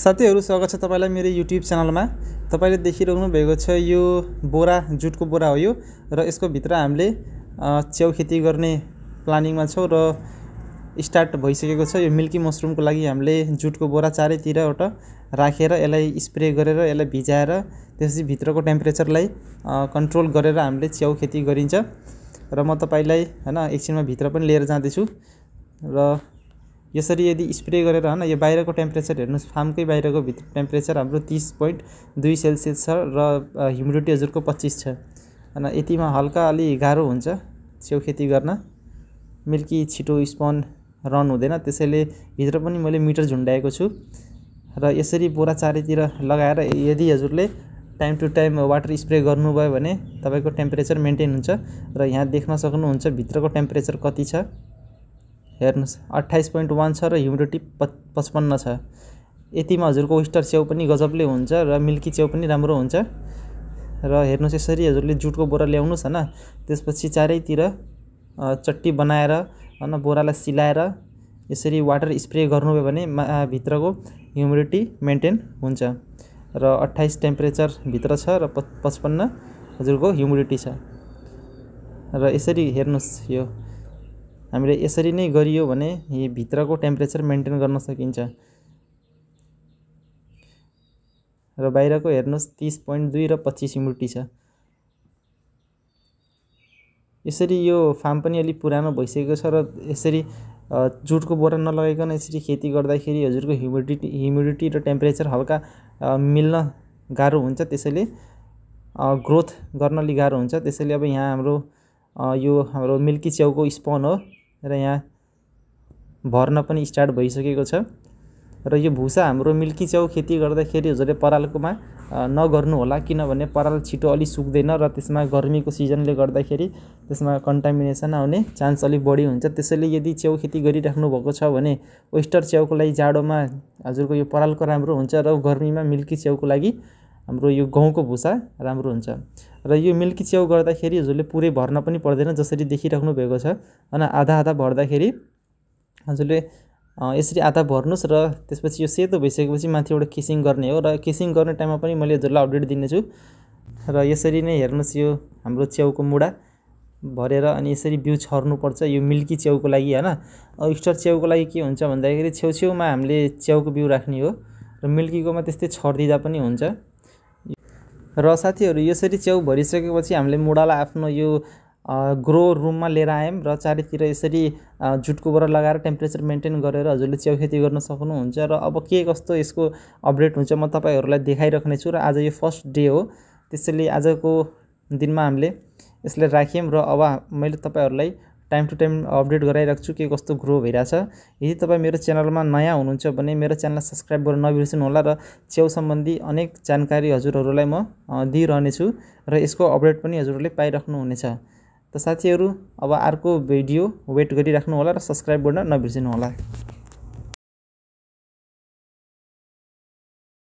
साथीहरू स्वागत छ तपाईँलाई मेरो युट्युब च्यानलमा तपाईँले देखिरहनु भएको छ यो बोरा जुटको बोरा हो यो र यसको भित्र हामीले च्याउ खेती गर्ने प्लानिङमा छौँ र स्टार्ट भइसकेको छ यो मिल्की मसरुमको लागि हामीले जुटको बोरा चारैतिरबाट राखेर यसलाई स्प्रे गरेर यसलाई भिजाएर त्यसपछि भित्रको टेम्परेचरलाई कन्ट्रोल गरेर हामीले च्याउ खेती गरिन्छ र म तपाईँलाई होइन एकछिनमा भित्र पनि लिएर जाँदैछु र यसरी यदि स्प्रे गरेर होइन यो बाहिरको टेम्परेचर हेर्नुहोस् फार्मकै बाहिरको भित्र टेम्परेचर हाम्रो तिस पोइन्ट दुई सेल्सियस छ र ह्युमिडिटी हजुरको पच्चिस छ होइन यतिमा हल्का अलि गाह्रो हुन्छ स्याउ खेती गर्न मिल्की छिटो स्पन रन हुँदैन त्यसैले भित्र पनि मैले मिटर झुन्डाएको छु र यसरी बोरा चारैतिर लगाएर यदि हजुरले time to time water spray गर्नुभयो भने तपाईँको टेम्परेचर मेन्टेन हुन्छ र यहाँ देख्न सक्नुहुन्छ भित्रको टेम्परेचर कति छ हेर्नुहोस् अट्ठाइस पोइन्ट वान छ र ह्युमिडिटी प पचपन्न छ यतिमा हजुरको ओइस्टर च्याउ पनि गजबले हुन्छ र मिल्की च्याउ पनि राम्रो हुन्छ र हेर्नुहोस् यसरी हजुरले जुटको बोरा ल्याउनुहोस् होइन त्यसपछि चारैतिर चट्टी बनाएर होइन बोरालाई सिलाएर यसरी वाटर स्प्रे गर्नुभयो भने भित्रको ह्युमिडिटी मेन्टेन हुन्छ र अट्ठाइस टेम्परेचरभित्र छ र पचपन्न हजुरको ह्युमिडिटी छ र यसरी हेर्नुहोस् यो हामीले यसरी नै गरियो भने यो भित्रको टेम्परेचर मेन्टेन गर्न सकिन्छ र बाहिरको हेर्नुहोस् तिस पोइन्ट दुई र पच्चिस ह्युमिडिटी छ यसरी यो फार्म पनि अलिक पुरानो भइसकेको छ र यसरी जुटको बोरा नलगाइकन यसरी खेती गर्दाखेरि हजुरको ह्युमिडिटी ह्युमिडिटी र टेम्परेचर हल्का मिल्न गाह्रो हुन्छ त्यसैले ग्रोथ गर्न अलिक गाह्रो हुन्छ त्यसैले अब यहाँ हाम्रो यो हाम्रो मिल्की च्याउको स्पन हो र यहाँ भर्न पनि स्टार्ट भइसकेको छ र यो भुसा हाम्रो मिल्की च्याउ खेती गर्दाखेरि हजुरले परालकोमा नगर्नु होला किनभने पराल छिटो अलि सुक्दैन र त्यसमा गर्मीको सिजनले गर्दाखेरि त्यसमा कन्टामिनेसन आउने चान्स अलिक बढी हुन्छ त्यसैले यदि च्याउ खेती गरिराख्नु भएको छ भने वेस्टर च्याउको लागि जाडोमा हजुरको यो परालको राम्रो हुन्छ र गर्मीमा मिल्की च्याउको लागि हाम्रो यो गहुँको भुसा राम्रो हुन्छ र यो मिल्की च्याउ गर्दाखेरि हजुरले पुरै भर्न पनि पर्दैन जसरी देखिराख्नु भएको छ होइन आधा आधा भर्दाखेरि हजुरले यसरी आधा भर्नुहोस् र त्यसपछि यो सेतो भइसकेपछि माथिबाट किसिङ गर्ने हो र किसिङ गर्ने टाइममा पनि मैले हजुरलाई अपडेट दिनेछु र यसरी नै हेर्नुहोस् यो हाम्रो च्याउको मुढा भरेर अनि यसरी बिउ छर्नुपर्छ यो मिल्की च्याउको लागि होइन इस्टर च्याउको लागि के हुन्छ भन्दाखेरि छेउछेउमा हामीले च्याउको बिउ राख्ने हो र मिल्कीकोमा त्यस्तै छरिदिँदा पनि हुन्छ र साथीहरू यसरी च्याउ भरिसकेपछि हामीले मुढालाई आफ्नो यो ग्रो रुममा लिएर आयौँ र चारैतिर यसरी जुटको लगाएर टेम्परेचर मेन्टेन गरेर हजुरले च्याउ खेती गर्न सक्नुहुन्छ र अब के कस्तो यसको अपडेट हुन्छ म तपाईँहरूलाई देखाइराख्नेछु र आज यो फर्स्ट डे हो त्यसैले आजको दिनमा हामीले यसलाई राख्यौँ र अब मैले तपाईँहरूलाई टाइम टु टाइम अपडेट गराइरहेको छु के कस्तो ग्रो भइरहेछ यदि तपाईँ मेरो च्यानलमा नयाँ हुनुहुन्छ भने मेरो च्यानललाई सब्सक्राइब गर्न नबिर्सिनु होला र च्याउ सम्बन्धी अनेक जानकारी हजुरहरूलाई म दिइरहनेछु र यसको अपडेट पनि हजुरहरूले पाइराख्नुहुनेछ त साथीहरू अब अर्को भिडियो वेट गरिराख्नु होला र सब्सक्राइब गर्न नबिर्सिनु होला